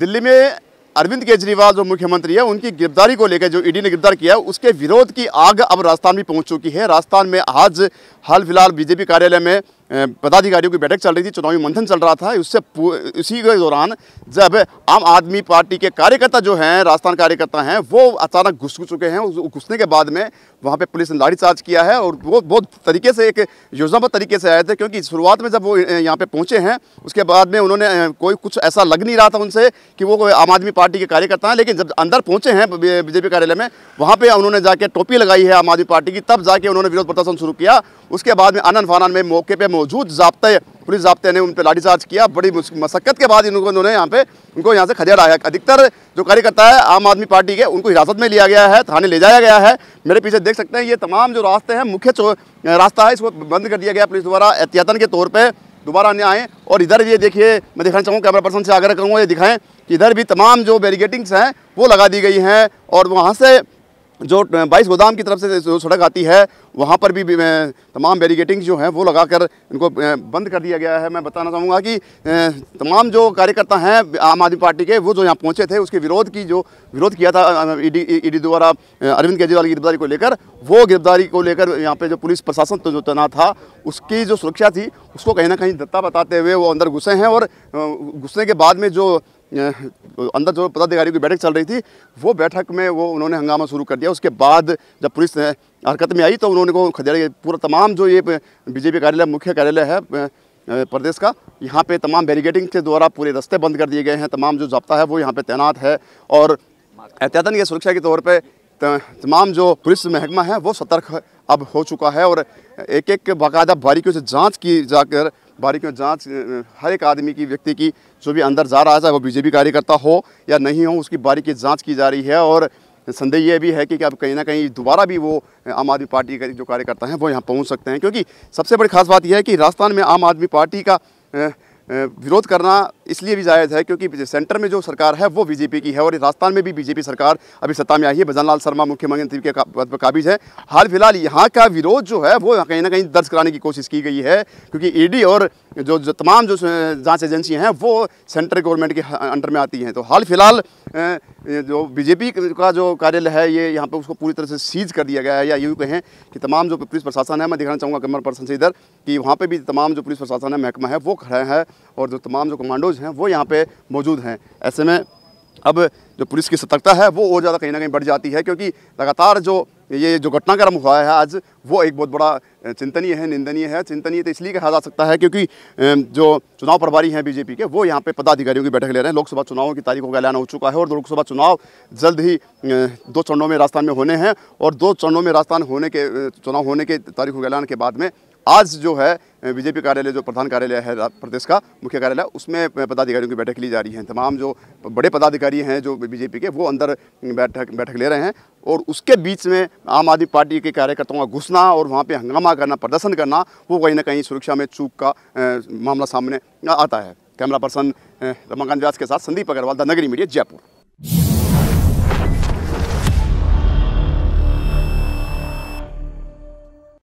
दिल्ली में अरविंद केजरीवाल जो मुख्यमंत्री है उनकी गिरफ्तारी को लेकर जो ईडी ने गिरफ्तार किया है उसके विरोध की आग अब राजस्थान में पहुंच चुकी है राजस्थान में आज हाल फिलहाल बीजेपी कार्यालय में पदाधिकारियों की बैठक चल रही थी चुनावी मंथन चल रहा था उससे उसी के दौरान जब आम आदमी पार्टी के कार्यकर्ता जो हैं राजस्थान कार्यकर्ता हैं वो अचानक घुस चुके हैं घुसने के बाद में वहाँ पे पुलिस ने लाठीचार्ज किया है और वो बहुत तरीके से एक योजनाबद्ध तरीके से आए थे क्योंकि शुरुआत में जब वो यहाँ पर पहुँचे हैं उसके बाद में उन्होंने कोई कुछ ऐसा लग नहीं रहा था उनसे कि वो आम आदमी पार्टी के कार्यकर्ता हैं लेकिन जब अंदर पहुँचे हैं बीजेपी कार्यालय में वहाँ पर उन्होंने जाके टोपी लगाई है आम आदमी पार्टी की तब जाके उन्होंने विरोध प्रदर्शन शुरू किया उसके बाद में आनंद फानन में मौके पर मौजूद जबते पुलिस जबते ने उन पर लाठीचार्ज किया बड़ी मशक्क़त के बाद इनको उन्होंने यहाँ पे उनको यहाँ से खदेड़ा है अधिकतर जो कार्यकर्ता है आम आदमी पार्टी के उनको हिरासत में लिया गया है थाने ले जाया गया है मेरे पीछे देख सकते हैं ये तमाम जो रास्ते हैं मुख्य रास्ता है इसको बंद कर दिया गया पुलिस द्वारा एहतियातन के तौर पर दोबारा आने आए और इधर ये देखिए मैं दिखाना चाहूँगा कैमरा पर्सन से आग्रह करूँगा ये दिखाएँ कि इधर भी तमाम जो बैरिगेटिंग्स हैं वो लगा दी गई हैं और वहाँ से जो बाईस गोदाम की तरफ से जो सड़क आती है वहाँ पर भी तमाम बैरिगेटिंग जो हैं वो लगाकर इनको बंद कर दिया गया है मैं बताना चाहूँगा कि तमाम जो कार्यकर्ता हैं आम आदमी पार्टी के वो जो यहाँ पहुँचे थे उसके विरोध की जो विरोध किया था ईडी डी द्वारा अरविंद केजरीवाल की गिरफ्तारी को लेकर वो गिरफ्तारी को लेकर यहाँ पर जो पुलिस प्रशासन तो जो तनाव था उसकी जो सुरक्षा थी उसको कहीं ना कहीं दत्ता बताते हुए वो अंदर घुसे हैं और घुसने के बाद में जो अंदर जो पदाधिकारी की बैठक चल रही थी वो बैठक में वो उन्होंने हंगामा शुरू कर दिया उसके बाद जब पुलिस हरकत में आई तो उन्होंने को खदेड़ पूरा तमाम जो ये बीजेपी कार्यालय मुख्य कार्यालय है प्रदेश का यहाँ पे तमाम बैरिगेडिंग के द्वारा पूरे रस्ते बंद कर दिए गए हैं तमाम जो जब्ता है वो यहाँ पर तैनात है और एहतियातन ये सुरक्षा के तौर पर तमाम जो पुलिस महकमा है वो सतर्क अब हो चुका है और एक एक बाकायदा बारीकियों से जांच की जाकर बारीकियों जांच हर एक आदमी की व्यक्ति की जो भी अंदर जा रहा है वो बीजेपी कार्यकर्ता हो या नहीं हो उसकी बारीकी जांच की जा रही है और संदेह ये भी है कि, कि अब कहीं ना कहीं दोबारा भी वो आम आदमी पार्टी के जो कार्यकर्ता हैं वो यहाँ पहुँच सकते हैं क्योंकि सबसे बड़ी खास बात यह है कि राजस्थान में आम आदमी पार्टी का विरोध करना इसलिए भी जायज़ है क्योंकि सेंटर में जो सरकार है वो बीजेपी की है और राजस्थान में भी बीजेपी सरकार अभी सत्ता में आई है भजन लाल शर्मा मुख्यमंत्री के पद पर काबिज है हाल फिलहाल यहाँ का विरोध जो है वो कहीं ना कहीं दर्ज कराने की कोशिश की गई है क्योंकि ईडी और जो, जो तमाम जो जाँच एजेंसियाँ हैं वो सेंट्रल गवर्नमेंट के अंडर में आती हैं तो हाल फिलहाल जो बीजेपी का जो कार्यालय है ये यहाँ पर उसको पूरी तरह से सीज कर दिया गया है या यूँ कहें कि तमाम जो पुलिस प्रशासन है मैं दिखाना चाहूँगा कैमरा पर्सन से इधर कि वहाँ पे भी तमाम जो पुलिस प्रशासन है महकमा है वो खड़े हैं और जो तमाम जो कमांडोज हैं वो यहाँ पर मौजूद हैं ऐसे में अब जो पुलिस की सतर्कता है वो और ज़्यादा कहीं ना कहीं बढ़ जाती है क्योंकि लगातार जो ये जो घटनाक्रम हुआ है आज वो एक बहुत बड़ा चिंतनीय है निंदनीय है चिंतनीय तो इसलिए कहा जा सकता है क्योंकि जो चुनाव प्रभारी हैं बीजेपी के वो यहाँ पे पदाधिकारियों की बैठक ले रहे हैं लोकसभा चुनावों की तारीखों का ऐलान हो चुका है और लोकसभा चुनाव जल्द ही दो चरणों में राजस्थान में होने हैं और दो चरणों में राजस्थान होने के चुनाव होने के तारीखों के ऐलान के बाद में आज जो है बीजेपी कार्यालय जो प्रधान कार्यालय है प्रदेश का मुख्य कार्यालय उसमें पदाधिकारियों की बैठक ली जा रही है तमाम जो बड़े पदाधिकारी हैं जो बीजेपी के वो अंदर बैठक बैठक ले रहे हैं और उसके बीच में आम आदमी पार्टी के कार्यकर्ताओं का घुसना और वहाँ पे हंगामा करना प्रदर्शन करना वो कहीं ना कहीं सुरक्षा में चूक का मामला सामने आता है कैमरा पर्सन रमाकांत व्यास के साथ संदीप अग्रवाल द नगरी मीडिया जयपुर